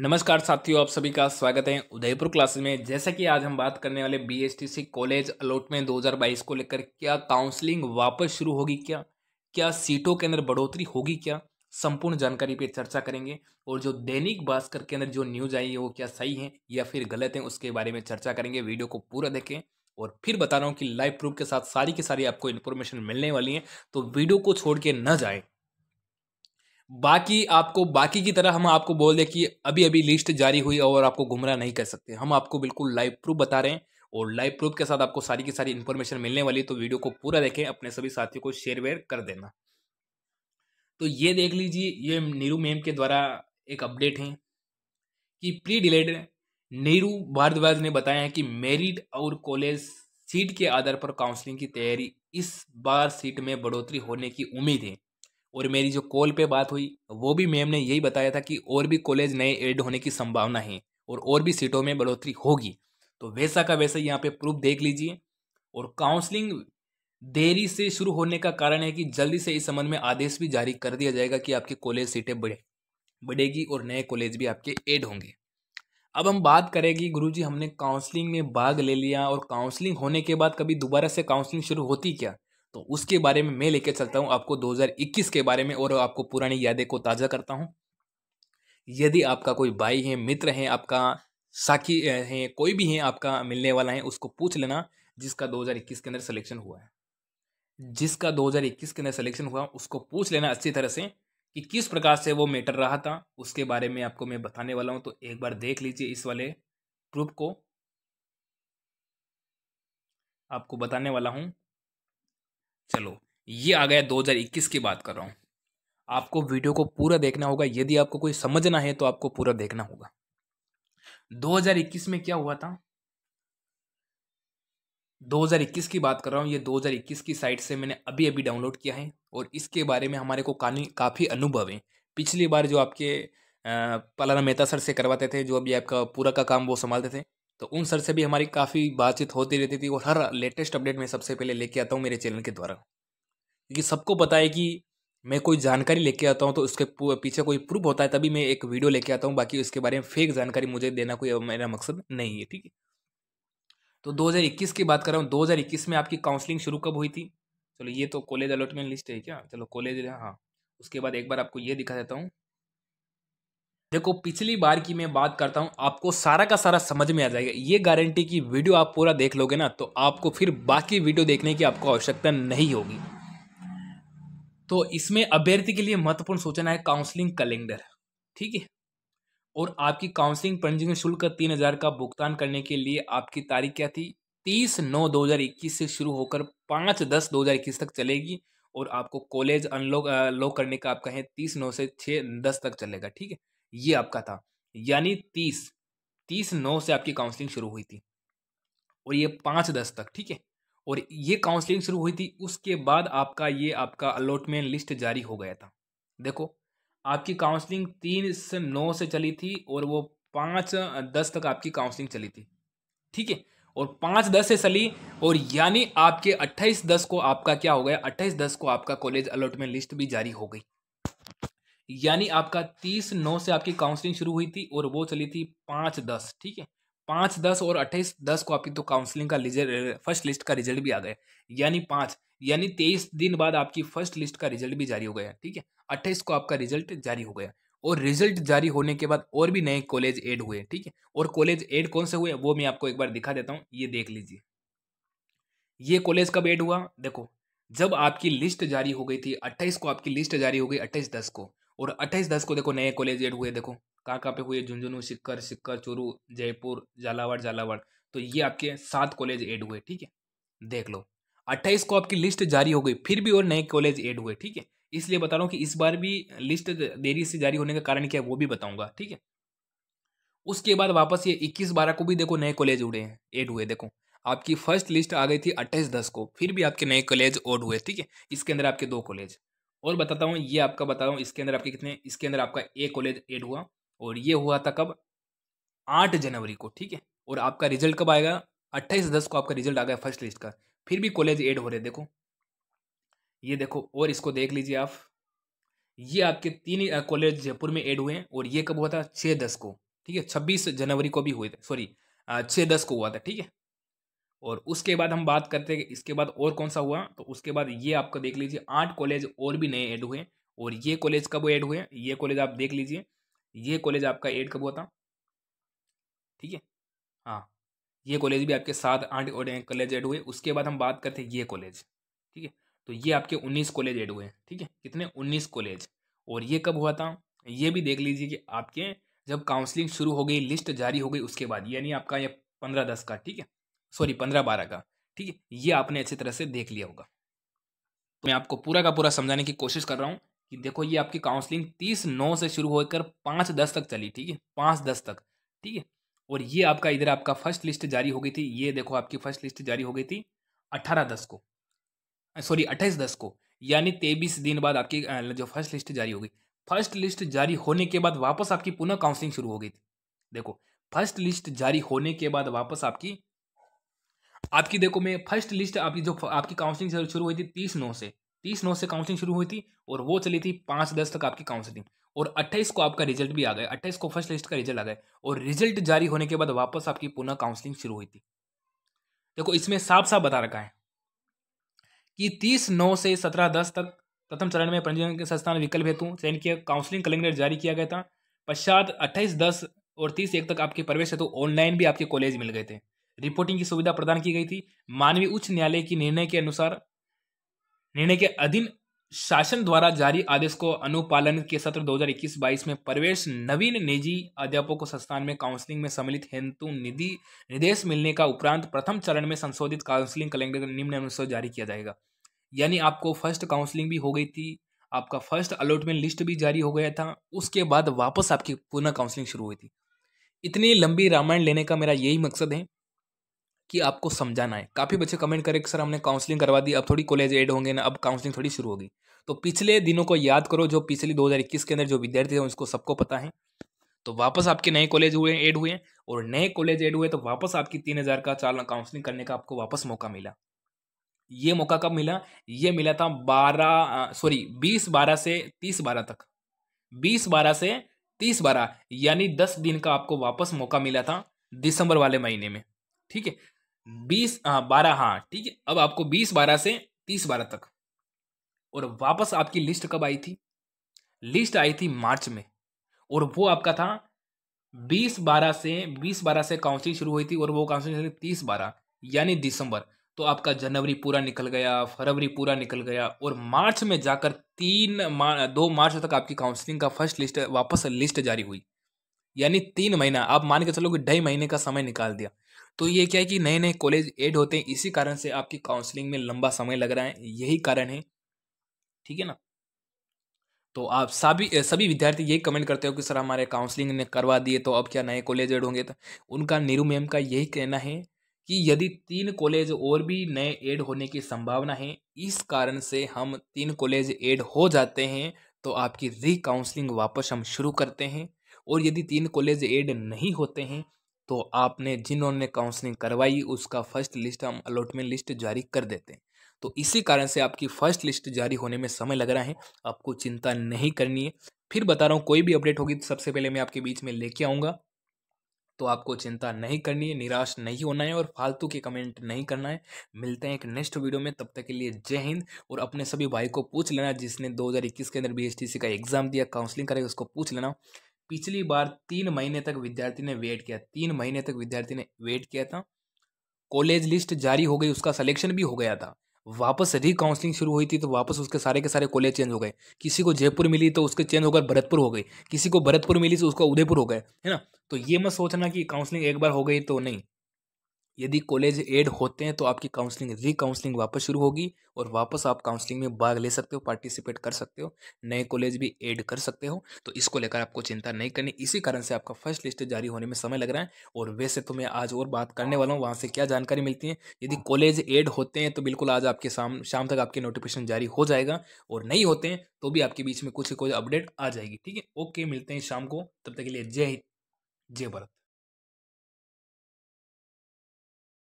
नमस्कार साथियों आप सभी का स्वागत है उदयपुर क्लासेस में जैसा कि आज हम बात करने वाले बीएसटीसी कॉलेज अलॉटमेंट 2022 को लेकर क्या काउंसलिंग वापस शुरू होगी क्या क्या सीटों के अंदर बढ़ोतरी होगी क्या संपूर्ण जानकारी पे चर्चा करेंगे और जो दैनिक भास्कर के अंदर जो न्यूज आई है वो क्या सही है या फिर गलत है उसके बारे में चर्चा करेंगे वीडियो को पूरा देखें और फिर बता रहा हूँ कि लाइव प्रूफ के साथ सारी की सारी आपको इन्फॉर्मेशन मिलने वाली है तो वीडियो को छोड़ के न जाए बाकी आपको बाकी की तरह हम आपको बोल दें कि अभी अभी लिस्ट जारी हुई और आपको गुमराह नहीं कर सकते हम आपको बिल्कुल लाइव प्रूफ बता रहे हैं और लाइव प्रूफ के साथ आपको सारी की सारी इन्फॉर्मेशन मिलने वाली तो वीडियो को पूरा देखें अपने सभी साथियों को शेयर वेयर कर देना तो ये देख लीजिए ये नीरू मेम के द्वारा एक अपडेट है कि प्री डिलेड नीरू भारद्वाज ने बताया है कि मेरिट और कॉलेज सीट के आधार पर काउंसलिंग की तैयारी इस बार सीट में बढ़ोतरी होने की उम्मीद है और मेरी जो कॉल पे बात हुई वो भी मैम ने यही बताया था कि और भी कॉलेज नए ऐड होने की संभावना है और और भी सीटों में बढ़ोतरी होगी तो वैसा का वैसा यहाँ पे प्रूफ देख लीजिए और काउंसलिंग देरी से शुरू होने का कारण है कि जल्दी से इस संबंध में आदेश भी जारी कर दिया जाएगा कि आपकी कॉलेज सीटें बढ़े बढ़ेगी और नए कॉलेज भी आपके ऐड होंगे अब हम बात करेंगे गुरु जी हमने काउंसलिंग में भाग ले लिया और काउंसलिंग होने के बाद कभी दोबारा से काउंसलिंग शुरू होती क्या तो उसके बारे में मैं लेके चलता हूँ आपको 2021 के बारे में और आपको पुरानी यादें को ताज़ा करता हूँ यदि आपका कोई भाई है मित्र है आपका साकी है कोई भी है आपका मिलने वाला है उसको पूछ लेना जिसका 2021 के अंदर सिलेक्शन हुआ है जिसका 2021 के अंदर सिलेक्शन हुआ उसको पूछ लेना अच्छी तरह से कि किस प्रकार से वो मैटर रहा था उसके बारे में आपको मैं बताने वाला हूँ तो एक बार देख लीजिए इस वाले प्रूफ को आपको बताने वाला हूँ चलो ये आ गया 2021 की बात कर रहा हूँ आपको वीडियो को पूरा देखना होगा यदि आपको कोई समझना है तो आपको पूरा देखना होगा 2021 में क्या हुआ था 2021 की बात कर रहा हूँ ये 2021 की साइट से मैंने अभी अभी डाउनलोड किया है और इसके बारे में हमारे को काफ़ी अनुभव है पिछली बार जो आपके पलाना मेहता सर से करवाते थे जो अभी आपका पूरा का काम वो संभालते थे तो उन सर से भी हमारी काफ़ी बातचीत होती रहती थी और हर लेटेस्ट अपडेट मैं सबसे पहले लेके आता हूँ मेरे चैनल के द्वारा क्योंकि सबको पता है कि मैं कोई जानकारी लेके आता हूँ तो उसके पीछे कोई प्रूफ होता है तभी मैं एक वीडियो लेके आता हूँ बाकी उसके बारे में फेक जानकारी मुझे देना कोई मेरा मकसद नहीं है ठीक है तो 2021 की बात कर रहा हूँ 2021 में आपकी काउंसलिंग शुरू कब हुई थी चलो ये तो कॉलेज अलॉटमेंट लिस्ट है क्या चलो कॉलेज हाँ उसके बाद एक बार आपको ये दिखा देता हूँ देखो पिछली बार की मैं बात करता हूँ आपको सारा का सारा समझ में आ जाएगा ये गारंटी की वीडियो आप पूरा देख लोगे ना तो आपको फिर बाकी वीडियो देखने की आपको आवश्यकता नहीं होगी तो इसमें अभ्यर्थी के लिए महत्वपूर्ण सूचना है काउंसलिंग कैलेंडर ठीक है और आपकी काउंसलिंग पंजीकरण शुल्क तीन हजार का भुगतान करने के लिए आपकी तारीख क्या थी तीस नौ दो हजार इक्कीस से शुरू होकर पाँच दस दो हजार इक्कीस तक चलेगी और आपको कॉलेज अनलॉक लॉक करने का आपका है तीस नौ से छः दस तक चलेगा ठीक है ये आपका था यानी तीस तीस नौ से आपकी काउंसलिंग शुरू हुई थी और ये पाँच दस तक ठीक है और ये काउंसलिंग शुरू हुई थी उसके बाद आपका ये आपका अलॉटमेंट लिस्ट जारी हो गया था देखो आपकी काउंसलिंग तीन से नौ से चली थी और वो पाँच दस तक आपकी काउंसलिंग चली थी ठीक है और पाँच दस से चली और यानी आपके अट्ठाईस दस को आपका क्या हो गया अट्ठाईस दस को आपका कॉलेज अलॉटमेंट लिस्ट भी जारी हो गई यानी आपका तीस नौ से आपकी काउंसलिंग शुरू हुई थी और वो चली थी पाँच दस ठीक है पाँच दस और अट्ठाईस दस को आपकी तो काउंसलिंग का रिजल्ट फर्स्ट लिस्ट का रिजल्ट भी आ गया यानी पाँच यानी तेईस दिन बाद आपकी फर्स्ट लिस्ट का रिजल्ट भी जारी हो गया ठीक है अट्ठाईस को आपका रिजल्ट जारी हो गया और रिजल्ट जारी होने के बाद और भी नए कॉलेज ऐड हुए ठीक है और कॉलेज ऐड कौन से हुए वो मैं आपको एक बार दिखा देता हूँ ये देख लीजिए ये कॉलेज कब ऐड हुआ देखो जब आपकी लिस्ट जारी हो गई थी अट्ठाईस को आपकी लिस्ट जारी हो गई अट्ठाईस दस को और अट्ठाईस दस को देखो नए कॉलेज एड हुए देखो कहाँ कहाँ पे हुए झुंझुनू सिक्कर सिक्कर चूरू जयपुर झालावाड़ झालावाड़ तो ये आपके सात कॉलेज एड हुए ठीक है देख लो अट्ठाईस को आपकी लिस्ट जारी हो गई फिर भी और नए कॉलेज एड हुए ठीक है इसलिए बता रहा हूँ कि इस बार भी लिस्ट देरी से जारी होने का कारण क्या है वो भी बताऊंगा ठीक है उसके बाद वापस ये इक्कीस बारह को भी देखो नए कॉलेज उड़े हैं एड हुए देखो आपकी फर्स्ट लिस्ट आ गई थी अट्ठाईस दस को फिर भी आपके नए कॉलेज ओड हुए ठीक है इसके अंदर आपके दो कॉलेज और बताता हूँ ये आपका बता रहा हूँ इसके अंदर आपके कितने इसके अंदर आपका ए कॉलेज एड हुआ और ये हुआ था कब आठ जनवरी को ठीक है और आपका रिजल्ट कब आएगा अट्ठाईस दस को आपका रिजल्ट आ गया फर्स्ट लिस्ट का फिर भी कॉलेज एड हो रहे देखो ये देखो और इसको देख लीजिए आप ये आपके तीन कॉलेज जयपुर में एड हुए हैं और ये कब हुआ था छः दस को ठीक है छब्बीस जनवरी को भी हुए थे सॉरी छः दस को हुआ था ठीक है और उसके बाद हम बात करते हैं कि इसके बाद और कौन सा हुआ तो उसके बाद ये आपका देख लीजिए आठ कॉलेज और भी नए ऐड हुए और ये कॉलेज कब ऐड हुए ये कॉलेज आप देख लीजिए ये कॉलेज आपका ऐड कब हुआ था ठीक है हाँ ये कॉलेज भी आपके सात आठ कॉलेज ऐड हुए उसके बाद हम बात करते हैं ये कॉलेज ठीक है तो ये आपके उन्नीस कॉलेज ऐड हुए ठीक है कितने उन्नीस कॉलेज और ये कब हुआ था ये भी देख लीजिए कि आपके जब काउंसलिंग शुरू हो गई लिस्ट जारी हो गई उसके बाद यानी आपका ये पंद्रह दस का ठीक है सॉरी पंद्रह बारह का ठीक है ये आपने अच्छी तरह से देख लिया होगा तो मैं आपको पूरा का पूरा समझाने की कोशिश कर रहा हूँ कि देखो ये आपकी काउंसलिंग तीस नौ से शुरू होकर पाँच दस तक चली ठीक है पाँच दस तक ठीक है और ये आपका इधर आपका फर्स्ट लिस्ट जारी हो गई थी ये देखो आपकी फर्स्ट लिस्ट जारी हो गई थी अट्ठारह दस को सॉरी अट्ठाईस दस को यानी तेईस दिन बाद आपकी जो फर्स्ट लिस्ट जारी हो गई फर्स्ट लिस्ट जारी होने के बाद वापस आपकी पुनः काउंसलिंग शुरू हो गई थी देखो फर्स्ट लिस्ट जारी होने के बाद वापस आपकी आपकी देखो मैं फर्स्ट लिस्ट आपकी जो आपकी काउंसलिंग शुरू हुई थी तीस नौ से तीस नौ से काउंसलिंग शुरू हुई थी और वो चली थी पाँच दस तक आपकी काउंसलिंग और अट्ठाईस को आपका रिजल्ट भी आ गया अट्ठाईस को फर्स्ट लिस्ट का रिजल्ट आ गया और रिजल्ट जारी होने के बाद वापस आपकी पुनः काउंसलिंग शुरू हुई थी देखो इसमें साफ साफ बता रखा है कि तीस नौ से सत्रह दस तक प्रथम चरण में पंजीकरण के संस्थान विकल्प हेतु चयन किया काउंसलिंग कैलेंडर जारी किया गया था पश्चात अट्ठाईस दस और तीस एक तक आपके प्रवेश हेतु ऑनलाइन भी आपके कॉलेज मिल गए थे रिपोर्टिंग की सुविधा प्रदान की गई थी मानवीय उच्च न्यायालय की निर्णय के अनुसार निर्णय के अधीन शासन द्वारा जारी आदेश को अनुपालन के सत्र 2021-22 में प्रवेश नवीन निजी अध्यापकों संस्थान में काउंसलिंग में सम्मिलित हेतु निधि निर्देश मिलने का उपरांत प्रथम चरण में संशोधित काउंसलिंग कैलेंडर निम्न अनुसार जारी किया जाएगा यानी आपको फर्स्ट काउंसलिंग भी हो गई थी आपका फर्स्ट अलॉटमेंट लिस्ट भी जारी हो गया था उसके बाद वापस आपकी पुनः काउंसलिंग शुरू हुई थी इतनी लंबी रामायण लेने का मेरा यही मकसद है कि आपको समझाना है काफ़ी बच्चे कमेंट करें कि सर हमने काउंसलिंग करवा दी अब थोड़ी कॉलेज एड होंगे ना अब काउंसलिंग थोड़ी शुरू होगी तो पिछले दिनों को याद करो जो पिछले 2021 के अंदर जो विद्यार्थी थे उसको सबको पता है तो वापस आपके नए कॉलेज हुए ऐड हुए और नए कॉलेज ऐड हुए तो वापस आपकी तीन हज़ार का चालना काउंसलिंग करने का आपको वापस मौका मिला ये मौका कब मिला ये मिला था बारह सॉरी बीस बारह से तीस बारह तक बीस बारह से तीस बारह यानी दस दिन का आपको वापस मौका मिला था दिसंबर वाले महीने में ठीक है बीस बारह हाँ ठीक है अब आपको बीस बारह से तीस बारह तक और वापस आपकी लिस्ट कब आई थी लिस्ट आई थी मार्च में और वो आपका था बीस बारह से बीस बारह से काउंसिलिंग शुरू हुई थी और वो काउंसिलिंग शुरू तीस बारह यानी दिसंबर तो आपका जनवरी पूरा निकल गया फरवरी पूरा निकल गया और मार्च में जाकर तीन मार, दो मार्च तक आपकी काउंसलिंग का फर्स्ट लिस्ट वापस लिस्ट जारी हुई यानी तीन महीना आप मान के चलो कि ढाई महीने का समय निकाल दिया तो ये क्या है कि नए नए कॉलेज ऐड होते हैं इसी कारण से आपकी काउंसलिंग में लंबा समय लग रहा है यही कारण है ठीक है ना तो आप सभी सभी विद्यार्थी यही कमेंट करते हो कि सर हमारे काउंसलिंग ने करवा दिए तो अब क्या नए कॉलेज एड होंगे तो उनका नीरू मैम का यही कहना है कि यदि तीन कॉलेज और भी नए ऐड होने की संभावना है इस कारण से हम तीन कॉलेज ऐड हो जाते हैं तो आपकी री काउंसलिंग वापस हम शुरू करते हैं और यदि तीन कॉलेज ऐड नहीं होते हैं तो आपने जिन्होंने काउंसलिंग करवाई उसका फर्स्ट लिस्ट हम अलॉटमेंट लिस्ट जारी कर देते हैं तो इसी कारण से आपकी फर्स्ट लिस्ट जारी होने में समय लग रहा है आपको चिंता नहीं करनी है फिर बता रहा हूँ कोई भी अपडेट होगी तो सबसे पहले मैं आपके बीच में लेके आऊँगा तो आपको चिंता नहीं करनी है निराश नहीं होना है और फालतू के कमेंट नहीं करना है मिलते हैं एक नेक्स्ट वीडियो में तब तक के लिए जय हिंद और अपने सभी भाई को पूछ लेना जिसने 2021 के अंदर बी का एग्ज़ाम दिया काउंसलिंग करेगा उसको पूछ लेना पिछली बार तीन महीने तक विद्यार्थी ने वेट किया तीन महीने तक विद्यार्थी ने वेट किया था कॉलेज लिस्ट जारी हो गई उसका सिलेक्शन भी हो गया था वापस रिकाउंसलिंग शुरू हुई थी तो वापस उसके सारे के सारे कॉलेज चेंज हो गए किसी को जयपुर मिली तो उसके चेंज होकर भरतपुर हो गई किसी को भरतपुर मिली तो उसका उदयपुर हो गए है ना तो ये मत सोचना कि काउंसलिंग एक बार हो गई तो नहीं यदि कॉलेज एड होते हैं तो आपकी काउंसलिंग री काउंसलिंग वापस शुरू होगी और वापस आप काउंसलिंग में भाग ले सकते हो पार्टिसिपेट कर सकते हो नए कॉलेज भी एड कर सकते हो तो इसको लेकर आपको चिंता नहीं करनी इसी कारण से आपका फर्स्ट लिस्ट जारी होने में समय लग रहा है और वैसे तो मैं आज और बात करने वाला हूँ वहाँ से क्या जानकारी मिलती है यदि कॉलेज एड होते हैं तो बिल्कुल आज आपके शाम शाम तक आपके नोटिफिकेशन जारी हो जाएगा और नहीं होते हैं तो भी आपके बीच में कुछ कुछ अपडेट आ जाएगी ठीक है ओके मिलते हैं शाम को तब तक के लिए जय हिंद जय भारत